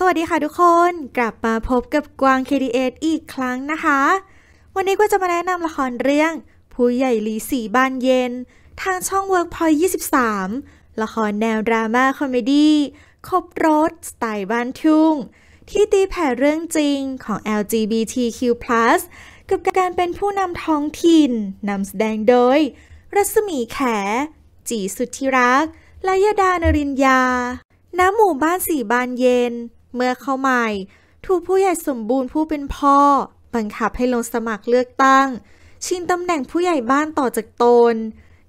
สวัสดีค่ะทุกคน กลับมาพบกับกวางเคดีเออีกครั้งนะคะ วันนี้ก็จะมาแนะนำละครเรื่อง ผู้ใหญ่ลีสีบานเย็น ทางช่อง Workpoint 23 ละครแนวดราม่าคอมเมดี้ครบรถสไตล์บ้านทุ่ง ที่ตีแผ่เรื่องจริงของ LGBTQ+ กับการเป็นผู้นำท้องถิ่นนำแสดงโดย รัศมีแข จีสุทธิรัก และยดานรินยาณหมู่บ้านสีบานเย็นเมื่อเข้าใหม่ ถูกผู้ใหญ่สมบูรณ์ผู้เป็นพ่อ บังคับให้ลงสมัครเลือกตั้ง ชิงตำแหน่งผู้ใหญ่บ้านต่อจากตน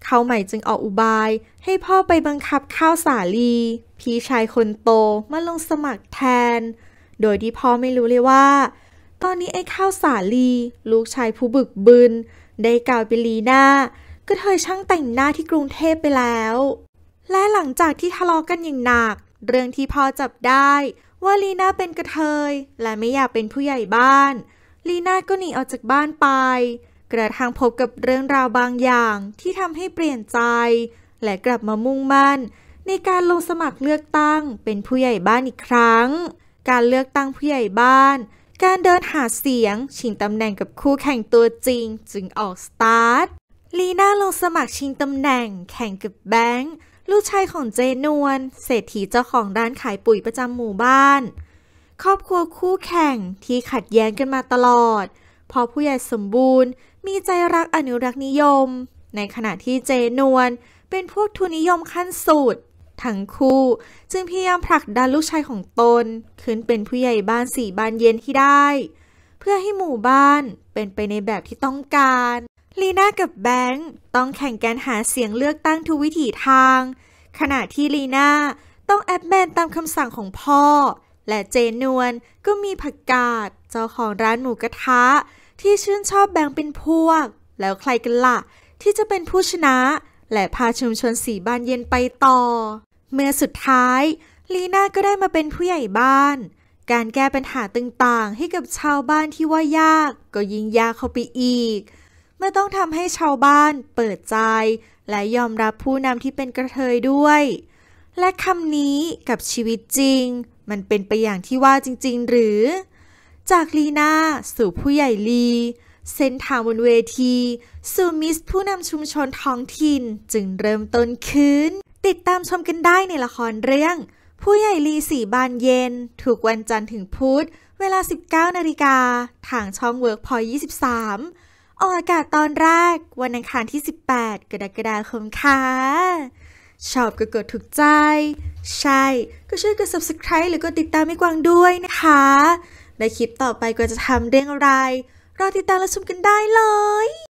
เขาใหม่จึงออกอุบายให้พ่อไปบังคับข้าวสาลี พี่ชายคนโตมาลงสมัครแทน โดยที่พ่อไม่รู้เลยว่า ตอนนี้ไอ้ข้าวสาลี ลูกชายผู้บึกบึนได้กล่าวไปลีหน้า ก็เธอช่างแต่งหน้าที่กรุงเทพไปแล้ว และหลังจากที่ทะเลาะกันอย่างหนัก เรื่องที่พ่อจับได้ว่าลีน่าเป็นกระเทยและไม่อยากเป็นผู้ใหญ่บ้าน ลีน่าก็หนีออกจากบ้านไป กระทั่งพบกับเรื่องราวบางอย่างที่ทำให้เปลี่ยนใจ และกลับมามุ่งมั่นในการลงสมัครเลือกตั้งเป็นผู้ใหญ่บ้านอีกครั้ง การเลือกตั้งผู้ใหญ่บ้าน การเดินหาเสียง ชิงตำแหน่งกับคู่แข่งตัวจริงจึงออกสตาร์ท ลีน่าลงสมัครชิงตำแหน่งแข่งกับแบงค์ลูกชายของเจนวล เศรษฐีเจ้าของร้านขายปุ๋ยประจำหมู่บ้าน ครอบครัวคู่แข่งที่ขัดแย้งกันมาตลอด พอผู้ใหญ่สมบูรณ์มีใจรักอนุรักษ์นิยม ในขณะที่เจนวลเป็นพวกทุนนิยมขั้นสุด ทั้งคู่จึงพยายามผลักดันลูกชายของตนขึ้นเป็นผู้ใหญ่บ้านสีบานเย็นที่ได้ เพื่อให้หมู่บ้านเป็นไปในแบบที่ต้องการลีน่ากับแบงค์ต้องแข่งกันหาเสียงเลือกตั้งทุกวิถีทาง ขณะที่ลีน่าต้องแอบแมนตามคำสั่งของพ่อ และเจนวลก็มีผักกาดเจ้าของร้านหมูกระทะ ที่ชื่นชอบแบงค์เป็นพวก แล้วใครกันละ่ะที่จะเป็นผู้ชนะ และพาชุมชนสีบานเย็นไปต่อ เมื่อสุดท้ายลีน่าก็ได้มาเป็นผู้ใหญ่บ้าน การแก้ปัญหาต่างๆ ให้กับชาวบ้านที่ว่ายากก็ยิ่งยากเข้าไปอีกเมื่อต้องทำให้ชาวบ้านเปิดใจ และยอมรับผู้นำที่เป็นกระเทยด้วย และคำนี้กับชีวิตจริง มันเป็นไปอย่างที่ว่าจริง ๆ หรือ จากลีนาสู่ผู้ใหญ่ลี เส้นทางบนเวที สู่มิสผู้นำชุมชนท้องถิ่นจึงเริ่มต้นขึ้น ติดตามชมกันได้ในละครเรื่อง ผู้ใหญ่ลีสีบานเย็นถูกวันจันทร์ถึงพุธเวลา 19นาฬิกาทางช่องเวิร์กพอย23ออกอากาศตอนแรก วันอังคารที่ 18 กรกฎาคมค่ะชอบก็กดถูกใจ ใช่ก็ช่วยกด subscribe หรือกดติดตามไม่กวางด้วยนะคะและคลิปต่อไปก็จะทำเรื่องอะไรรอติดตามและชมกันได้เลย